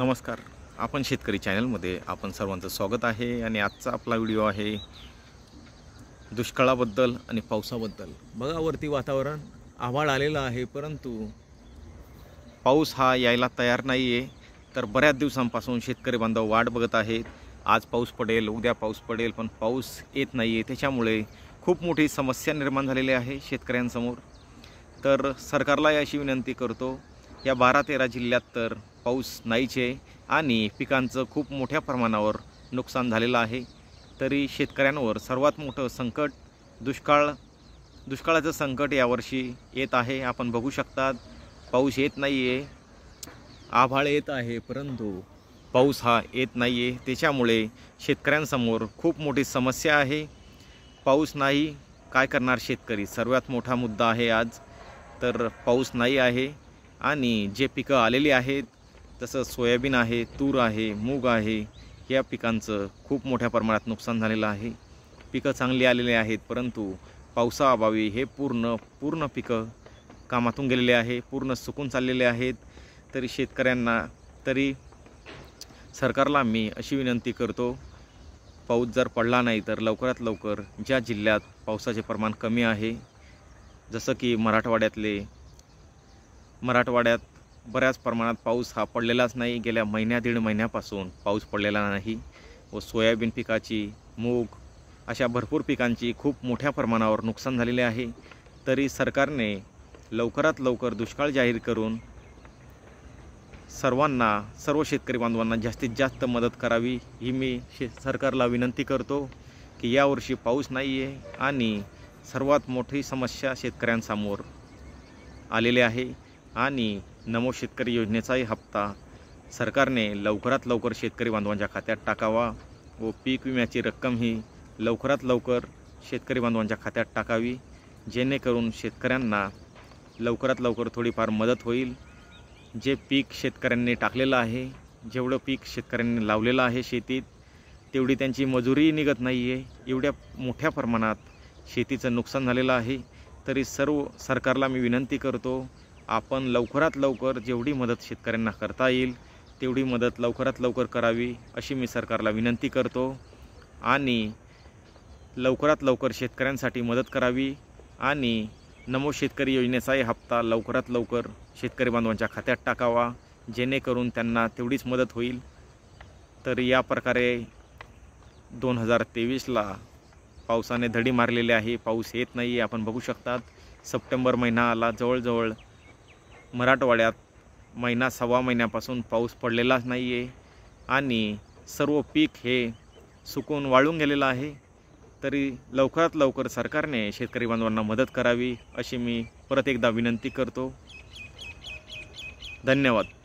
नमस्कार आपण शेतकरी चॅनलमध्ये आपण सर्वांचं स्वागत आहे आणि आजचा आपला व्हिडिओ आहे दुष्काळाबद्दल आणि पावसाबद्दल बघा वातावरण आभाळ आलेलं आहे परंतु पाऊस हा यायला तयार नाही आहे तर बऱ्याच दिवसांपासून शेतकरी बांधव वाट बघत आहेत आज पाऊस पडेल उद्या पाऊस पडेल पण पाऊस येत नाही आहे त्याच्यामुळे खूप मोठी समस्या निर्माण झालेली आहे शेतकऱ्यांसमोर तर सरकारला अशी विनंती करतो या बारा तेरा जिल्ह्यात तर पाऊस नाहीचे आणि पिकांचं खूप मोठ्या प्रमाणावर नुकसान झालेलं आहे तरी शेतकऱ्यांवर सर्वात मोठं संकट दुष्काळ दुष्काळाचं संकट यावर्षी येत आहे आपण बघू शकतात पाऊस येत नाही आहे आभाळ येत आहे परंतु पाऊस हा येत नाही आहे त्याच्यामुळे शेतकऱ्यांसमोर खूप मोठी समस्या आहे पाऊस नाही काय करणार शेतकरी सर्वात मोठा मुद्दा आहे आज तर पाऊस नाही आहे आणि जे पिकं आलेली आहेत तसंच सोयाबीन आहे तूर आहे मूग आहे या पिकांचं खूप मोठ्या प्रमाणात नुकसान झालेलं आहे पिकं चांगली आलेली आहेत परंतु पावसाअभावी हे पूर्ण पूर्ण पिकं कामातून गेलेले आहे पूर्ण सुकून चाललेले आहेत तरी शेतकऱ्यांना तरी सरकारला मी अशी विनंती करतो पाऊस जर पडला नाही तर लवकरात लवकर ज्या जिल्ह्यात पावसाचे प्रमाण कमी आहे जसं की मराठवाड्यातले मराठवाड्यात बऱ्याच प्रमाणात पाऊस हा पडलेलाच नाही गेल्या महिन्या दीड महिन्यापासून पाऊस पडलेला नाही व सोयाबीन पिकाची मूग अशा भरपूर पिकांची खूप मोठ्या प्रमाणावर नुकसान झालेले आहे तरी सरकारने लवकरात लवकर दुष्काळ जाहीर करून सर्वांना सर्व शेतकरी बांधवांना जास्तीत जास्त मदत करावी ही मी शे सरकारला विनंती करतो की यावर्षी पाऊस नाही आहे आणि सर्वात मोठी समस्या शेतकऱ्यांसमोर आलेली आहे आणि नमो शेतकरी योजनेचाही हप्ता सरकारने लवकरात लवकर शेतकरी बांधवांच्या खात्यात टाकावा व पीक विम्याची रक्कम ही लवकरात लवकर शेतकरी बांधवांच्या खात्यात टाकावी जेणेकरून शेतकऱ्यांना लवकरात लवकर थोडीफार मदत होईल जे पीक शेतकऱ्यांनी टाकलेलं आहे जेवढं पीक शेतकऱ्यांनी लावलेलं आहे शेतीत तेवढी त्यांची मजुरीही निघत नाही आहे एवढ्या मोठ्या प्रमाणात शेतीचं नुकसान झालेलं आहे तरी सर्व सरकारला मी विनंती करतो आपण लवकरात लवकर जेवढी मदत शेतकऱ्यांना करता येईल तेवढी मदत लवकरात लवकर करावी अशी मी सरकारला विनंती करतो आणि लवकरात लवकर शेतकऱ्यांसाठी मदत करावी आणि नमो शेतकरी योजनेचाही हप्ता लवकरात लवकर शेतकरी बांधवांच्या खात्यात टाकावा जेणेकरून त्यांना तेवढीच मदत होईल तर या प्रकारे दोन हजार तेवीसला पावसाने धडी मारलेली आहे पाऊस येत नाही आपण बघू शकतात सप्टेंबर महिना आला जवळजवळ मराठवाड्यात महिना सव्वा महिन्यापासून पाऊस पडलेलाच नाही आहे आणि सर्व पीक हे सुकून वाळून गेलेलं आहे तरी लवकरात लवकर सरकारने शेतकरी बांधवांना मदत करावी अशी मी परत एकदा विनंती करतो धन्यवाद